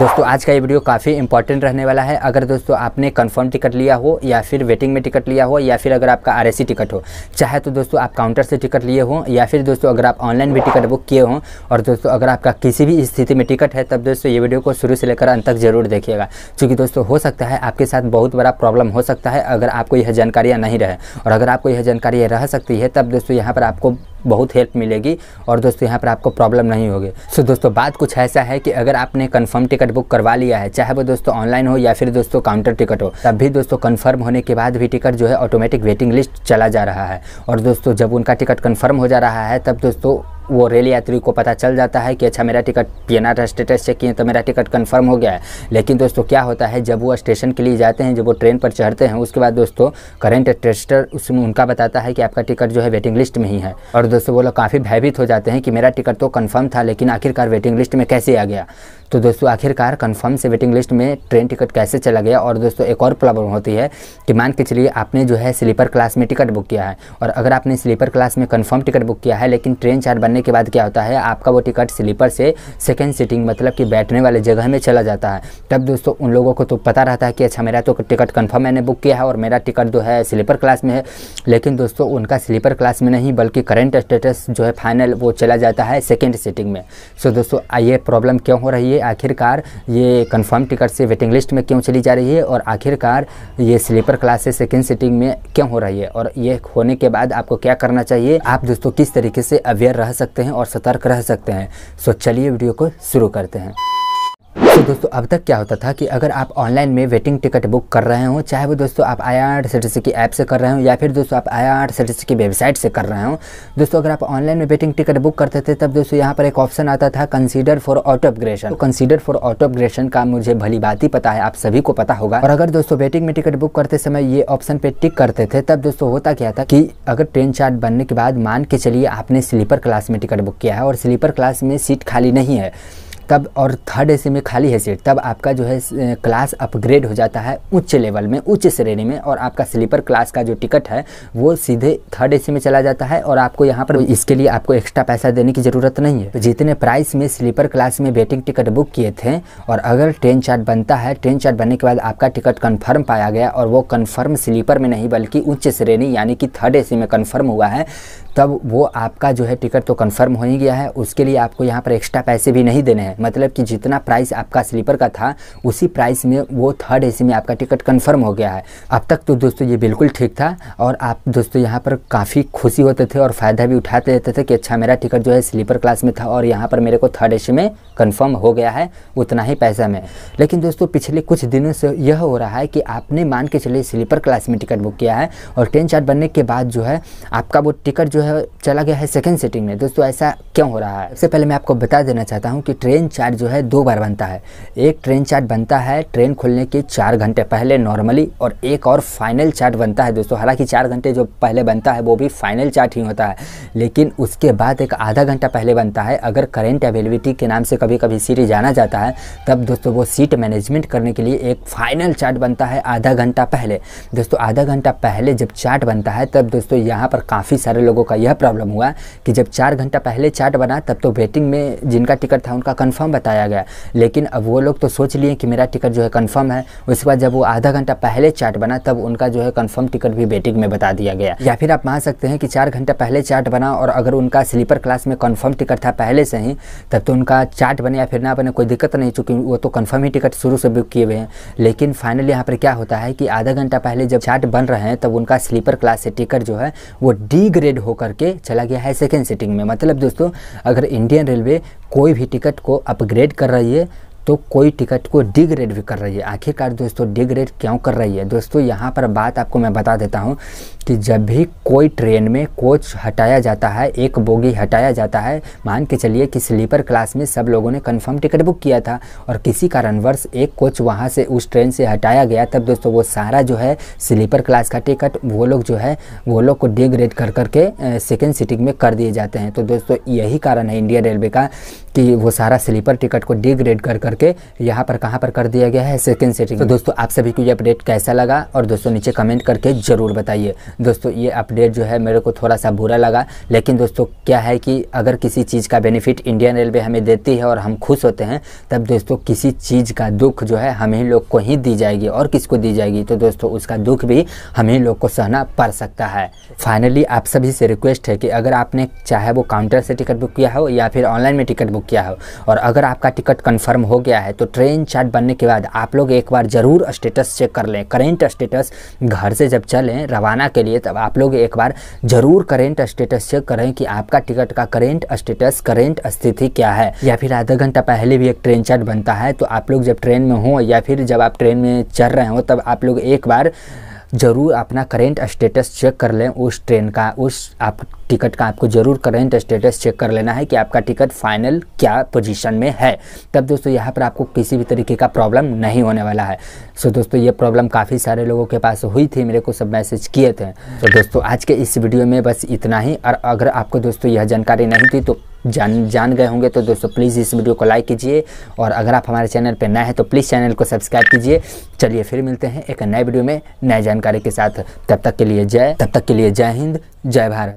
दोस्तों आज का ये वीडियो काफ़ी इंपॉर्टेंट रहने वाला है अगर दोस्तों आपने कंफर्म टिकट लिया हो या फिर वेटिंग में टिकट लिया हो या फिर अगर आपका आरएसी टिकट हो चाहे तो दोस्तों आप काउंटर से टिकट लिए हो या फिर दोस्तों अगर आप ऑनलाइन भी टिकट बुक किए हों और दोस्तों अगर आपका किसी भी स्थिति में टिकट है तब दोस्तों ये वीडियो को शुरू से लेकर अंत तक ज़रूर देखिएगा चूँकि दोस्तों हो सकता है आपके साथ बहुत बड़ा प्रॉब्लम हो सकता है अगर आपको यह जानकारियाँ नहीं रहे और अगर आपको यह जानकारियाँ रह सकती है तब दोस्तों यहाँ पर आपको बहुत हेल्प मिलेगी और दोस्तों यहाँ पर आपको प्रॉब्लम नहीं होगी सो दोस्तों बात कुछ ऐसा है कि अगर आपने कन्फर्म टिकट बुक करवा लिया है चाहे वो दोस्तों ऑनलाइन हो या फिर दोस्तों काउंटर टिकट हो तब भी दोस्तों कन्फर्म होने के बाद भी टिकट जो है ऑटोमेटिक वेटिंग लिस्ट चला जा रहा है और दोस्तों जब उनका टिकट कन्फर्म हो जा रहा है तब दोस्तों वो रेल यात्री को पता चल जाता है कि अच्छा मेरा ticket P N R status check किए तो मेरा टिकट कन्फर्म हो गया है लेकिन दोस्तों क्या होता है जब वो स्टेशन के लिए जाते हैं जब वो ट्रेन पर चढ़ते हैं उसके बाद दोस्तों करेंट टेस्टर उसमें उनका बताता है कि आपका टिकट जो है वेटिंग लिस्ट में ही है और दोस्तों वो लोग काफ़ी भयभीत हो जाते हैं कि मेरा टिकट तो कन्फर्म था लेकिन आखिरकार वेटिंग लिस्ट में कैसे आ गया तो दोस्तों आखिरकार कन्फर्म से वेटिंग लिस्ट में ट्रेन टिकट कैसे चला गया और दोस्तों एक और प्रॉब्लम होती है कि मान के चलिए आपने जो है स्लीपर क्लास में टिकट बुक किया है और अगर आपने स्लीपर क्लास में कन्फर्म टिकट बुक किया है लेकिन ट्रेन चार्ट बनने के बाद क्या होता है आपका वो टिकट स्लीपर से सेकेंड सीटिंग मतलब कि बैठने वाले जगह में चला जाता है तब दोस्तों उन लोगों को तो पता रहता है कि अच्छा मेरा तो टिकट कन्फर्म मैंने बुक किया है और मेरा टिकट जो है स्लीपर क्लास में है लेकिन दोस्तों उनका स्लीपर क्लास में नहीं बल्कि करेंट स्टेटस जो है फाइनल वो चला जाता है सेकेंड सीटिंग में सो दोस्तों ये प्रॉब्लम क्यों हो रही है आखिरकार ये कंफर्म टिकट से वेटिंग लिस्ट में क्यों चली जा रही है और आखिरकार ये स्लीपर क्लास से सेकेंड सीटिंग में क्यों हो रही है और ये होने के बाद आपको क्या करना चाहिए आप दोस्तों किस तरीके से अवेयर रह सकते हैं और सतर्क रह सकते हैं सो चलिए वीडियो को शुरू करते हैं तो दोस्तों अब तक क्या होता था कि अगर आप ऑनलाइन में वेटिंग टिकट बुक कर रहे हो चाहे वो दोस्तों आप आई आर की ऐप से कर रहे हो या फिर दोस्तों आप आई आर की वेबसाइट से कर रहे हो दोस्तों अगर आप ऑनलाइन में वेटिंग टिकट बुक करते थे तब दोस्तों यहाँ पर एक ऑप्शन आता था consider for auto upgradation consider for auto upgradation का मुझे भली बात ही पता है आप सभी को पता होगा और अगर दोस्तों वेटिंग में टिकट बुक करते समय ये ऑप्शन पे टिक करते थे तब दोस्तों होता क्या था कि अगर ट्रेन चार्ट बनने के बाद मान के चलिए आपने स्लीपर क्लास में टिकट बुक किया है और स्लीपर क्लास में सीट खाली नहीं है तब और थर्ड एसी में खाली है सीट तब आपका जो है क्लास अपग्रेड हो जाता है उच्च लेवल में उच्च श्रेणी में और आपका स्लीपर क्लास का जो टिकट है वो सीधे थर्ड ए में चला जाता है और आपको यहाँ पर इसके लिए आपको एक्स्ट्रा पैसा देने की ज़रूरत नहीं है तो जितने प्राइस में स्लीपर क्लास में वेटिंग टिकट बुक किए थे और अगर ट्रेन चार्ट बनता है ट्रेन चार्ट बनने के बाद आपका टिकट कन्फर्म पाया गया और वो कन्फर्म स्लीपर में नहीं बल्कि उच्च श्रेणी यानी कि थर्ड ए में कन्फर्म हुआ है तब वो आपका जो है टिकट तो कन्फर्म हो ही गया है उसके लिए आपको यहाँ पर एक्स्ट्रा पैसे भी नहीं देने हैं मतलब कि जितना प्राइस आपका स्लीपर का था उसी प्राइस में वो थर्ड ए में आपका टिकट कन्फर्म हो गया है अब तक तो दोस्तों ये बिल्कुल ठीक था और आप दोस्तों यहाँ पर काफ़ी खुशी होते थे और फ़ायदा भी उठाते रहते थे कि अच्छा मेरा टिकट जो है स्लीपर क्लास में था और यहाँ पर मेरे को थर्ड ए में कन्फर्म हो गया है उतना ही पैसा में लेकिन दोस्तों पिछले कुछ दिनों से यह हो रहा है कि आपने मान के चले स्लीपर क्लास में टिकट बुक किया है और ट्रेन चार्ट बनने के बाद जो है आपका वो टिकट जो है चला गया है सेकेंड सीटिंग में दोस्तों ऐसा क्यों हो रहा है सबसे पहले मैं आपको बता देना चाहता हूँ कि ट्रेन ट्रेन चार्ट जो है दो बार बनता है एक ट्रेन चार्ट बनता है ट्रेन खुलने के चार घंटे पहले नॉर्मली और एक और फाइनल चार्ट बनता है दोस्तों हालांकि चार घंटे जो पहले बनता है वो भी फाइनल चार्ट ही होता है लेकिन उसके बाद एक आधा घंटा पहले बनता है अगर करेंट अवेलेबिलिटी के नाम से कभी कभी सीरीज जाना जाता है तब दोस्तों वो सीट मैनेजमेंट करने के लिए एक फाइनल चार्ट बनता है आधा घंटा पहले दोस्तों आधा घंटा पहले जब चार्ट बनता है तब दोस्तों यहाँ पर काफ़ी सारे लोगों का यह प्रॉब्लम हुआ कि जब चार घंटा पहले चार्ट बना तब तो वेटिंग में जिनका टिकट था उनका कन्फर्म कंफर्म बताया गया लेकिन अब वो लोग तो सोच लिए कि मेरा टिकट जो है कंफर्म है उसके बाद जब वो आधा घंटा पहले चार्ट बना तब उनका जो है कंफर्म टिकट भी वेटिंग में बता दिया गया या फिर आप मान सकते हैं कि चार घंटा पहले चार्ट बना और अगर उनका स्लीपर क्लास में कन्फर्म टिकट था पहले से ही तब तो उनका चार्ट बने या फिर ना बने कोई दिक्कत नहीं चूँकि वो तो कन्फर्म ही टिकट शुरू से बुक किए हुए हैं लेकिन फाइनली यहाँ पर क्या होता है कि आधा घंटा पहले जब चार्ट बन रहे हैं तब उनका स्लीपर क्लास से टिकट जो है वो डी ग्रेड होकर के चला गया है सेकेंड सीटिंग में मतलब दोस्तों अगर इंडियन रेलवे कोई भी टिकट को अपग्रेड कर रही है तो कोई टिकट को डिग्रेड भी कर रही है आखिरकार दोस्तों डिग्रेड क्यों कर रही है दोस्तों यहाँ पर बात आपको मैं बता देता हूँ कि जब भी कोई ट्रेन में कोच हटाया जाता है एक बोगी हटाया जाता है मान के चलिए कि स्लीपर क्लास में सब लोगों ने कंफर्म टिकट बुक किया था और किसी कारणवश एक कोच वहाँ से उस ट्रेन से हटाया गया तब दोस्तों वो सारा जो है स्लीपर क्लास का टिकट वो लोग जो है वो लोग को डिग्रेड कर करके सेकेंड सीटिंग में कर दिए जाते हैं तो दोस्तों यही कारण है इंडियन रेलवे का कि वो सारा स्लीपर टिकट को डिग्रेड कर कर करके यहाँ पर कहाँ पर कर दिया गया है सेकेंड सेटिंग तो दोस्तों आप सभी को ये अपडेट कैसा लगा और दोस्तों नीचे कमेंट करके ज़रूर बताइए दोस्तों ये अपडेट जो है मेरे को थोड़ा सा बुरा लगा लेकिन दोस्तों क्या है कि अगर किसी चीज़ का बेनिफिट इंडियन रेलवे हमें देती है और हम खुश होते हैं तब दोस्तों किसी चीज़ का दुख जो है हम ही लोग को ही दी जाएगी और किसको दी जाएगी तो दोस्तों उसका दुख भी हम ही लोग को सहना पड़ सकता है फाइनली आप सभी से रिक्वेस्ट है कि अगर आपने चाहे वो काउंटर से टिकट बुक किया हो या फिर ऑनलाइन में टिकट बुक किया हो और अगर आपका टिकट कन्फर्म हो गया गया है तो ट्रेन चार्ट बनने के बाद आप लोग एक बार ज़रूर स्टेटस चेक कर लें करेंट स्टेटस घर से जब चलें रवाना के लिए तब आप लोग एक बार ज़रूर करेंट स्टेटस चेक करें कि आपका टिकट का करेंट स्टेटस करेंट स्थिति क्या है या फिर आधा घंटा पहले भी एक ट्रेन चार्ट बनता है तो आप लोग जब ट्रेन में हों या फिर जब आप ट्रेन में चल रहे हो तब आप लोग एक बार ज़रूर अपना करेंट स्टेटस चेक कर लें उस ट्रेन का उस आप टिकट का आपको ज़रूर करेंट स्टेटस चेक कर लेना है कि आपका टिकट फाइनल क्या पोजीशन में है तब दोस्तों यहाँ पर आपको किसी भी तरीके का प्रॉब्लम नहीं होने वाला है सो दोस्तों ये प्रॉब्लम काफ़ी सारे लोगों के पास हुई थी मेरे को सब मैसेज किए थे तो दोस्तों आज के इस वीडियो में बस इतना ही और अगर आपको दोस्तों यह जानकारी नहीं थी तो जान जान गए होंगे तो दोस्तों प्लीज़ इस वीडियो को लाइक कीजिए और अगर आप हमारे चैनल पर नए हैं तो प्लीज़ चैनल को सब्सक्राइब कीजिए चलिए फिर मिलते हैं एक नए वीडियो में नए जानकारी के साथ तब तक के लिए जय तब तक के लिए जय हिंद जय भारत